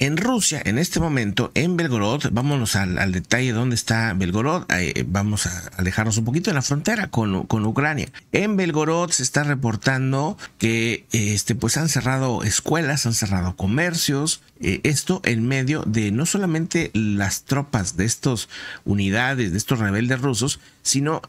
En Rusia, en este momento, en Belgorod, vámonos al, al detalle dónde está Belgorod, eh, vamos a alejarnos un poquito de la frontera con, con Ucrania. En Belgorod se está reportando que eh, este, pues han cerrado escuelas, han cerrado comercios, eh, esto en medio de no solamente las tropas de estas unidades, de estos rebeldes rusos, sino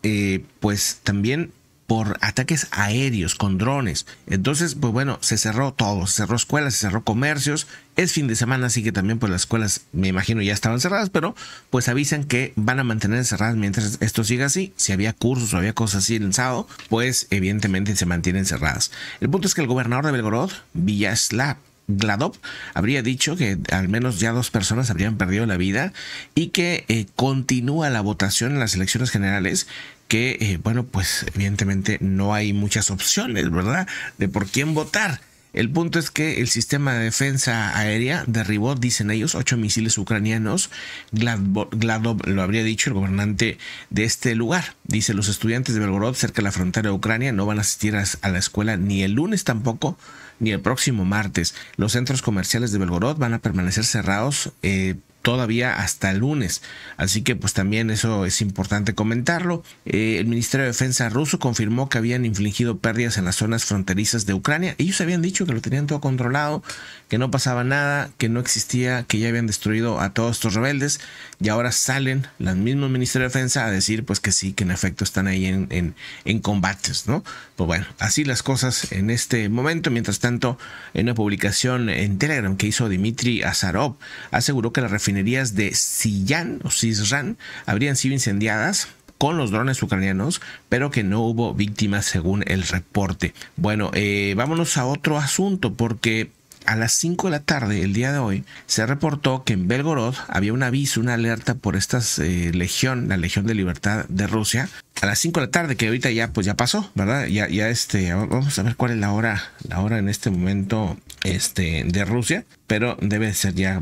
pues también por ataques aéreos con drones. Entonces, pues bueno, se cerró todo, se cerró escuelas, se cerró comercios. Es fin de semana, así que también pues las escuelas me imagino ya estaban cerradas, pero pues avisan que van a mantener cerradas mientras esto siga así. Si había cursos o había cosas así en sábado, pues evidentemente se mantienen cerradas. El punto es que el gobernador de Belgorod, Villaslav, Gladov habría dicho que al menos ya dos personas habrían perdido la vida y que eh, continúa la votación en las elecciones generales que, eh, bueno, pues evidentemente no hay muchas opciones, ¿verdad? De por quién votar. El punto es que el sistema de defensa aérea derribó, dicen ellos, ocho misiles ucranianos. Gladov lo habría dicho el gobernante de este lugar. Dice, los estudiantes de Belgorod cerca de la frontera de Ucrania no van a asistir a la escuela ni el lunes tampoco ni el próximo martes. Los centros comerciales de Belgorod van a permanecer cerrados eh, todavía hasta el lunes. Así que pues también eso es importante comentarlo. Eh, el Ministerio de Defensa ruso confirmó que habían infligido pérdidas en las zonas fronterizas de Ucrania. Ellos habían dicho que lo tenían todo controlado, que no pasaba nada, que no existía, que ya habían destruido a todos estos rebeldes. Y ahora salen los mismos Ministerio de Defensa a decir pues que sí, que en efecto están ahí en, en, combates, ¿no? Pues bueno, así las cosas en este momento. Mientras tanto, en una publicación en Telegram que hizo Dmitry Azarov, aseguró que la refinería Minerías de Sillán o Sisran habrían sido incendiadas con los drones ucranianos, pero que no hubo víctimas según el reporte. Bueno, eh, vámonos a otro asunto porque a las 5 de la tarde el día de hoy se reportó que en Belgorod había un aviso, una alerta por esta eh, legión, la Legión de Libertad de Rusia, a las 5 de la tarde, que ahorita ya pues ya pasó, ¿verdad? Ya, ya este, vamos a ver cuál es la hora, la hora en este momento este, de Rusia, pero debe ser ya,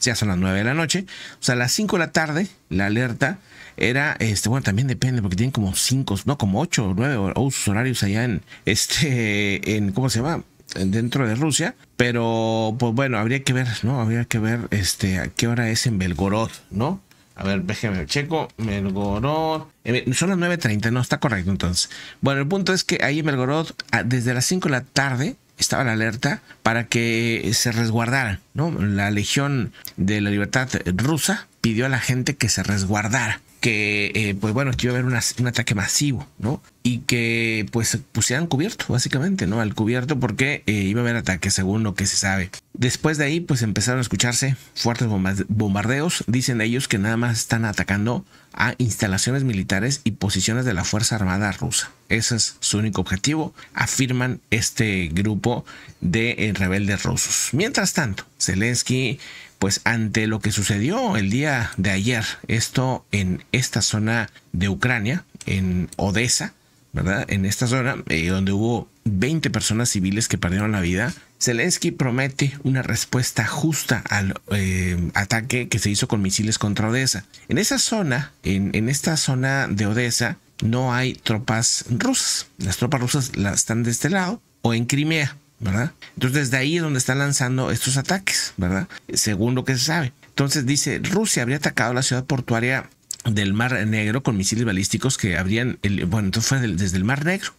ya son las 9 de la noche, o sea, a las 5 de la tarde la alerta era, este, bueno, también depende, porque tienen como 5, no, como 8 o 9 usos horarios allá en, este, en, ¿cómo se llama? dentro de Rusia, pero pues bueno, habría que ver, ¿no? Habría que ver este a qué hora es en Belgorod, ¿no? A ver, déjeme checo. Melgorod. Eh, son las 9.30, no, está correcto entonces. Bueno, el punto es que ahí en Melgorod, ah, desde las 5 de la tarde, estaba la alerta para que se resguardara, ¿no? La Legión de la Libertad rusa pidió a la gente que se resguardara que eh, pues bueno que iba a haber un ataque masivo no y que pues pusieran cubierto básicamente no al cubierto porque eh, iba a haber ataque según lo que se sabe Después de ahí, pues empezaron a escucharse fuertes bombardeos. Dicen ellos que nada más están atacando a instalaciones militares y posiciones de la Fuerza Armada rusa. Ese es su único objetivo, afirman este grupo de eh, rebeldes rusos. Mientras tanto, Zelensky, pues ante lo que sucedió el día de ayer, esto en esta zona de Ucrania, en Odessa, en esta zona, eh, donde hubo 20 personas civiles que perdieron la vida, Zelensky promete una respuesta justa al eh, ataque que se hizo con misiles contra Odessa. En esa zona, en, esta zona de Odessa, no hay tropas rusas. Las tropas rusas están de este lado o en Crimea, ¿verdad? Entonces, desde ahí es donde están lanzando estos ataques, ¿verdad? Según lo que se sabe. Entonces dice, Rusia habría atacado la ciudad portuaria del Mar Negro con misiles balísticos que habrían, bueno, entonces fue desde el Mar Negro.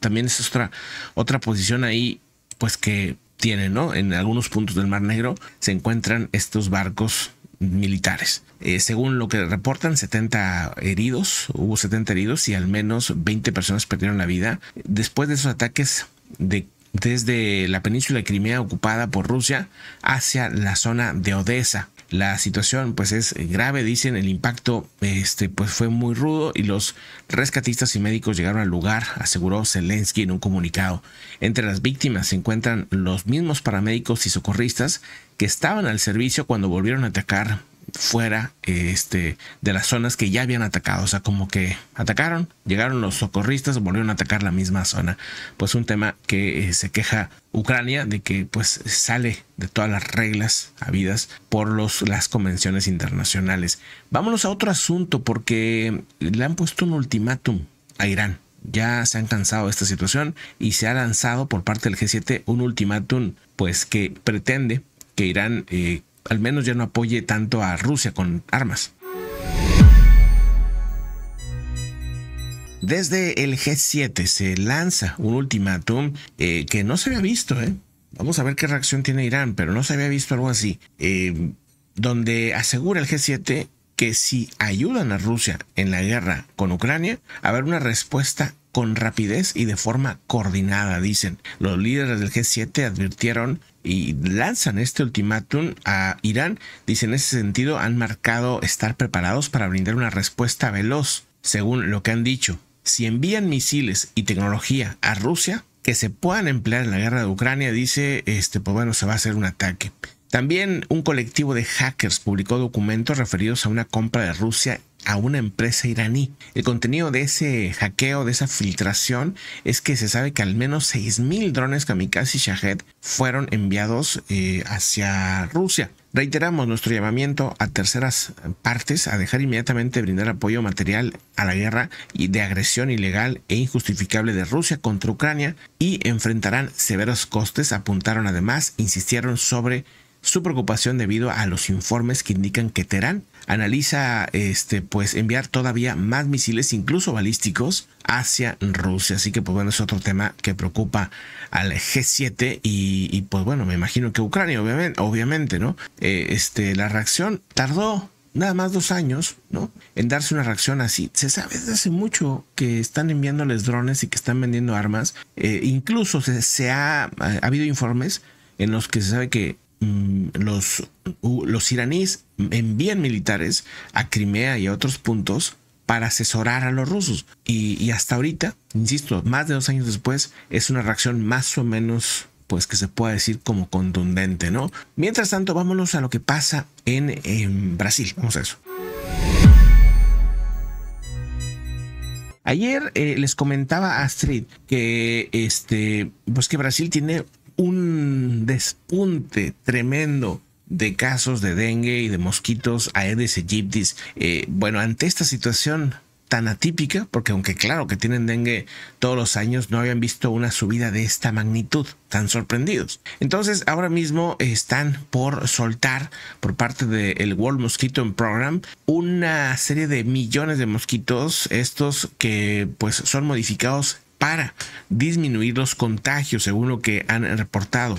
También es otra, otra posición ahí, pues que tiene ¿no? En algunos puntos del Mar Negro se encuentran estos barcos militares. Eh, según lo que reportan, 70 heridos, hubo 70 heridos y al menos 20 personas perdieron la vida después de esos ataques de, desde la península de Crimea ocupada por Rusia hacia la zona de Odessa. La situación pues es grave, dicen, el impacto este, pues fue muy rudo y los rescatistas y médicos llegaron al lugar, aseguró Zelensky en un comunicado. Entre las víctimas se encuentran los mismos paramédicos y socorristas que estaban al servicio cuando volvieron a atacar fuera este, de las zonas que ya habían atacado. O sea, como que atacaron, llegaron los socorristas, volvieron a atacar la misma zona. Pues un tema que eh, se queja Ucrania de que pues sale de todas las reglas habidas por los, las convenciones internacionales. Vámonos a otro asunto porque le han puesto un ultimátum a Irán ya se han cansado de esta situación y se ha lanzado por parte del G7 un ultimátum, pues que pretende que Irán eh, al menos ya no apoye tanto a Rusia con armas. Desde el G7 se lanza un ultimátum eh, que no se había visto. ¿eh? Vamos a ver qué reacción tiene Irán, pero no se había visto algo así. Eh, donde asegura el G7 que si ayudan a Rusia en la guerra con Ucrania, habrá una respuesta con rapidez y de forma coordinada, dicen. Los líderes del G7 advirtieron y lanzan este ultimátum a Irán. Dicen en ese sentido han marcado estar preparados para brindar una respuesta veloz, según lo que han dicho. Si envían misiles y tecnología a Rusia, que se puedan emplear en la guerra de Ucrania, dice, este, pues bueno, se va a hacer un ataque. También un colectivo de hackers publicó documentos referidos a una compra de Rusia a una empresa iraní. El contenido de ese hackeo, de esa filtración, es que se sabe que al menos 6.000 drones kamikaze Shahed fueron enviados eh, hacia Rusia. Reiteramos nuestro llamamiento a terceras partes a dejar inmediatamente brindar apoyo material a la guerra y de agresión ilegal e injustificable de Rusia contra Ucrania y enfrentarán severos costes, apuntaron además, insistieron sobre su preocupación debido a los informes que indican que Teherán analiza este pues enviar todavía más misiles incluso balísticos hacia Rusia así que pues bueno es otro tema que preocupa al G7 y, pues bueno me imagino que Ucrania obviamente no eh, este la reacción tardó nada más dos años, ¿no? En darse una reacción así. Se sabe desde hace mucho que están enviándoles drones y que están vendiendo armas. Eh, incluso se, ha, habido informes en los que se sabe que Mm, los, los iraníes envían militares a Crimea y a otros puntos para asesorar a los rusos. Y, hasta ahorita, insisto, más de dos años después, es una reacción más o menos, pues que se pueda decir como contundente, ¿no? Mientras tanto, vámonos a lo que pasa en, Brasil. Vamos a eso. Ayer eh, les comentaba Astrid que este, pues que Brasil tiene un despunte tremendo de casos de dengue y de mosquitos Aedes aegypti. Eh, bueno, ante esta situación tan atípica, porque aunque claro que tienen dengue todos los años, no habían visto una subida de esta magnitud, tan sorprendidos. Entonces, ahora mismo están por soltar por parte del World Mosquito Program una serie de millones de mosquitos, estos que pues son modificados para disminuir los contagios, según lo que han reportado.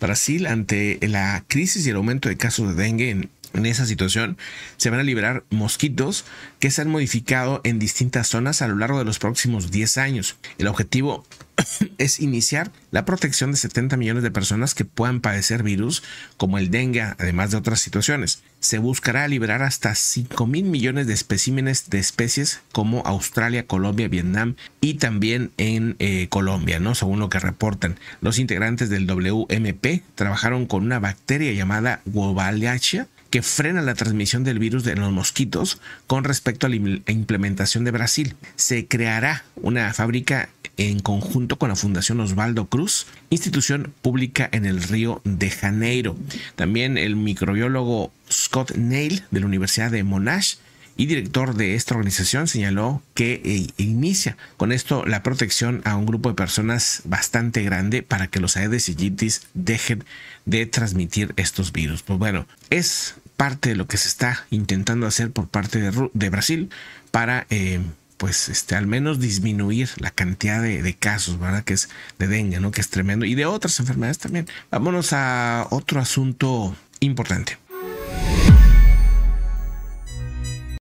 Brasil, ante la crisis y el aumento de casos de dengue en en esa situación, se van a liberar mosquitos que se han modificado en distintas zonas a lo largo de los próximos 10 años. El objetivo es iniciar la protección de 70 millones de personas que puedan padecer virus como el dengue, además de otras situaciones. Se buscará liberar hasta 5 mil millones de especímenes de especies como Australia, Colombia, Vietnam y también en eh, Colombia, ¿no? Según lo que reportan. Los integrantes del WMP trabajaron con una bacteria llamada Wolbachia que frena la transmisión del virus de los mosquitos con respecto a la implementación de Brasil. Se creará una fábrica en conjunto con la Fundación Osvaldo Cruz, institución pública en el Río de Janeiro. También el microbiólogo Scott Neil de la Universidad de Monash y director de esta organización señaló que eh, inicia con esto la protección a un grupo de personas bastante grande para que los Aedes aegypti dejen de transmitir estos virus. Pues bueno, es parte de lo que se está intentando hacer por parte de, Brasil para, eh, pues, este, al menos disminuir la cantidad de, de, casos, ¿verdad? Que es de dengue, ¿no? Que es tremendo. Y de otras enfermedades también. Vámonos a otro asunto importante.